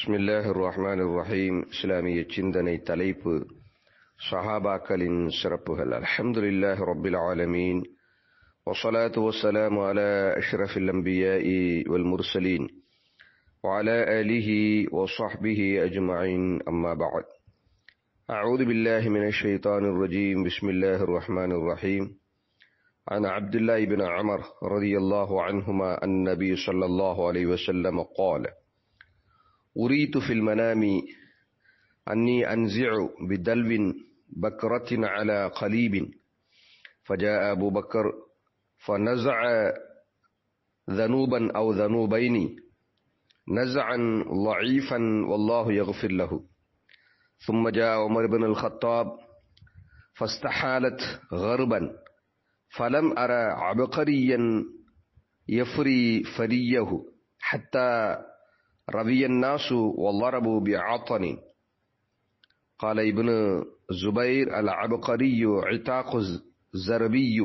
بسم الله الرحمن الرحيم ரஹ்மான் ரஹீம் تليب صحابة كالين ஷஹாபாக்களின் الحمد لله رب العالمين وصلاة والسلام على أشرف الأنبياء والمرسلين وعلى آله وصحبه أجمعين أما بعد أعوذ بالله من الشيطان الرجيم بسم الله الرحمن الرحيم عن عبد الله بن عمر رضي الله عنهما النبي صلى الله عليه وسلم قال أريد في المنام أني أنزع بدلو بكرة على قليب فجاء أبو بكر فنزع ذنوبا أو ذنوبين نزعا ضعيفا والله يغفر له ثم جاء عمر بن الخطاب فاستحالت غربا فلم أرى عبقريا يفري فريه حتى رضي الناس وضربوا بعطن قال ابن زبير العبقري عتاق الزربي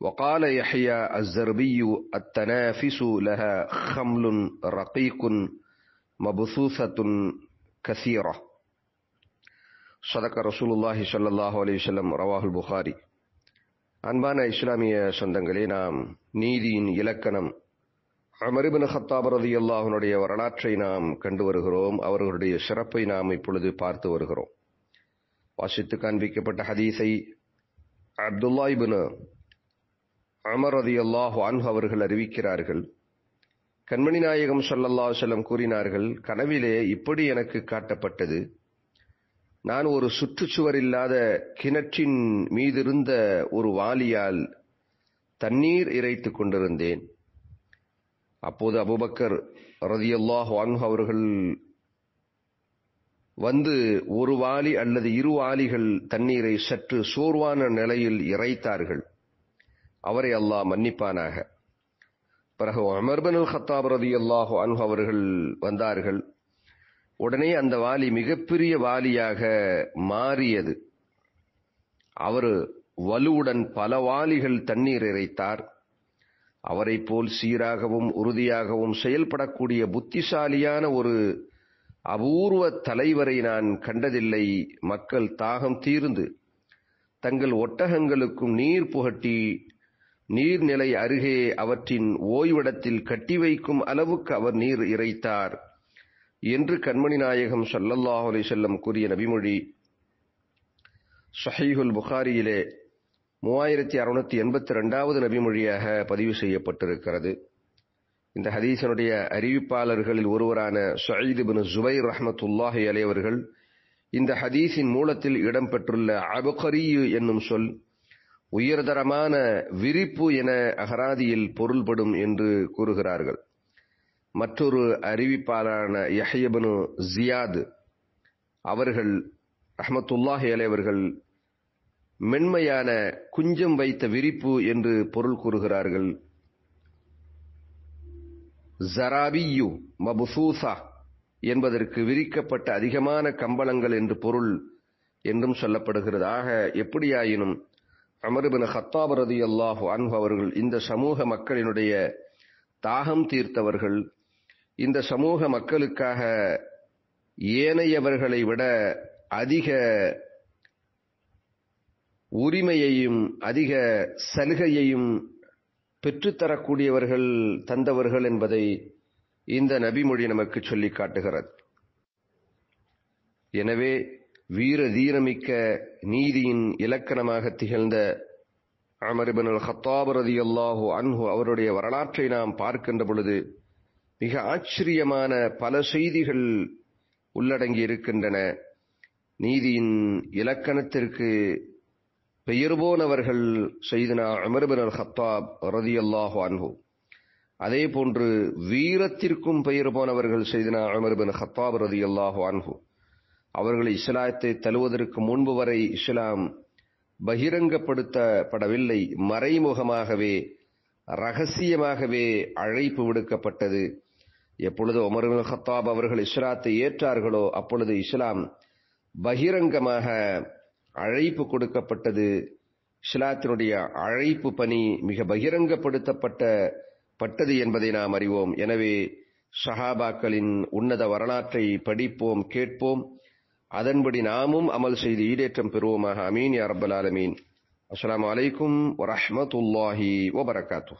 وقال يحيى الزربي التنافس لها خمل رقيق مبثوثة كثيرة صدق رسول صلى الله عليه அலிவல்லம் ரவாஹுல் رواه அன்பான இஸ்லாமிய சொந்தங்களே நாம் நீதியின் இலக்கணம் அமரிபின் ஹத்தாப் ரதி அல்லாஹனுடைய வரலாற்றை நாம் கண்டு வருகிறோம் அவர்களுடைய சிறப்பை நாம் இப்பொழுது பார்த்து வருகிறோம் வாசித்து காண்பிக்கப்பட்ட ஹதீஸை அப்துல்லாஹிபின் அமர் ரதி அல்லாஹ் அன்ஹு அவர்கள் அறிவிக்கிறார்கள் கண்மணி நாயகம் சொல்லல்லா செல்லம் கூறினார்கள் கனவிலே இப்படி எனக்கு காட்டப்பட்டது நான் ஒரு சுற்றுச்சுவர் இல்லாத கிணற்றின் மீதிருந்த ஒரு வாலியால் தண்ணீர் இறைத்துக் கொண்டிருந்தேன் அப்போது அபுபக்கர் ரதியல்லாஹ் வாங்க அவர்கள் வந்து ஒரு வாலி அல்லது இரு வாலிகள் தண்ணீரை சற்று சோர்வான நிலையில் இறைத்தார்கள் அவரை அல்லாஹ் மன்னிப்பானாக பிறகு அமர்பனு ஹத்தாப் ரதி அல்லாஹு அன்ஹு அவர்கள் வந்தார்கள் உடனே அந்த வாலி மிகப்பெரிய வாலியாக மாறியது அவர் வலுவுடன் பல வாலிகள் தண்ணீர் இறைத்தார் அவரைப் போல் சீராகவும் உறுதியாகவும் செயல்படக்கூடிய புத்திசாலியான ஒரு அபூர்வ தலைவரை நான் கண்டதில்லை மக்கள் தாகம் தீர்ந்து தங்கள் ஒட்டகங்களுக்கும் நீர் புகட்டி நீர்நிலை அருகே அவற்றின் ஓய்விடத்தில் கட்டி வைக்கும் அளவுக்கு அவர் நீர் இறைத்தார் என்று கண்மணி நாயகம் சல்லல்லாஹ் செல்லம் கூறிய நபிமொழி ஷஹீஹுல் புகாரியிலே மூவாயிரத்தி அறுநூத்தி எண்பத்தி ரெண்டாவது நபிமொழியாக பதிவு செய்யப்பட்டிருக்கிறது இந்த ஹதீசனுடைய அறிவிப்பாளர்களில் ஒருவரான சயீத் பின் ஜுபைர் ரஹமத்துல்லாஹி அலைவர்கள் இந்த ஹதீஸின் மூலத்தில் இடம்பெற்றுள்ள அபுகரியு என்னும் சொல் உயர்தரமான விரிப்பு என அகராதியில் பொருள்படும் என்று கூறுகிறார்கள் மற்றொரு அறிவிப்பாளரான யஹியபனு ஜியாத் அவர்கள் ரஹமத்துல்லாஹி அலைவர்கள் மென்மையான குஞ்சம் வைத்த விரிப்பு என்று பொருள் கூறுகிறார்கள் ஜராபியு மபுசூசா என்பதற்கு விரிக்கப்பட்ட அதிகமான கம்பளங்கள் என்று பொருள் என்றும் சொல்லப்படுகிறது ஆக எப்படியாயினும் அமருபின் ஹத்தாபரதி அல்லாஹு அன்பு அவர்கள் இந்த சமூக மக்களினுடைய தாகம் தீர்த்தவர்கள் இந்த சமூக மக்களுக்காக ஏனையவர்களை விட அதிக உரிமையையும் அதிக சலுகையையும் பெற்றுத்தரக்கூடியவர்கள் தந்தவர்கள் என்பதை இந்த நபிமொழி நமக்கு சொல்லி காட்டுகிறது எனவே வீர தீரமிக்க நீதியின் இலக்கணமாக திகழ்ந்த அமர்பின் ஹத்தாபரதி ரதி அல்லாஹு அன்ஹு அவருடைய வரலாற்றை நாம் பார்க்கின்ற பொழுது மிக ஆச்சரியமான பல செய்திகள் உள்ளடங்கி இருக்கின்றன நீதியின் இலக்கணத்திற்கு பெயர் போனவர்கள் செய்தனா அமர்பினர் ஹத்தாப் ரதி அல்லாஹு அன்ஹு அதே போன்று வீரத்திற்கும் பெயர் போனவர்கள் செய்தனா அமர்பின் ஹத்தாப் ரதி அல்லாஹு அன்ஹு அவர்கள் இஸ்லாத்தை தழுவதற்கு முன்பு வரை இஸ்லாம் பகிரங்கப்படுத்தப்படவில்லை மறைமுகமாகவே ரகசியமாகவே அழைப்பு விடுக்கப்பட்டது எப்பொழுது உமர் ஹத்தாப் அவர்கள் இஸ்லாத்தை ஏற்றார்களோ அப்பொழுது இஸ்லாம் பகிரங்கமாக அழைப்பு கொடுக்கப்பட்டது ஷிலாத்தினுடைய அழைப்பு பணி மிக பகிரங்கப்படுத்தப்பட்ட பட்டது என்பதை நாம் அறிவோம் எனவே ஷஹாபாக்களின் உன்னத வரலாற்றை படிப்போம் கேட்போம் அதன்படி நாமும் அமல் செய்து ஈடேற்றம் பெறுவோமாக அமீன் யார் ரப்பல் அலமீன் அஸ்லாம் வலைக்கும் வரமத்துல்லாஹி வபரகாத்தூ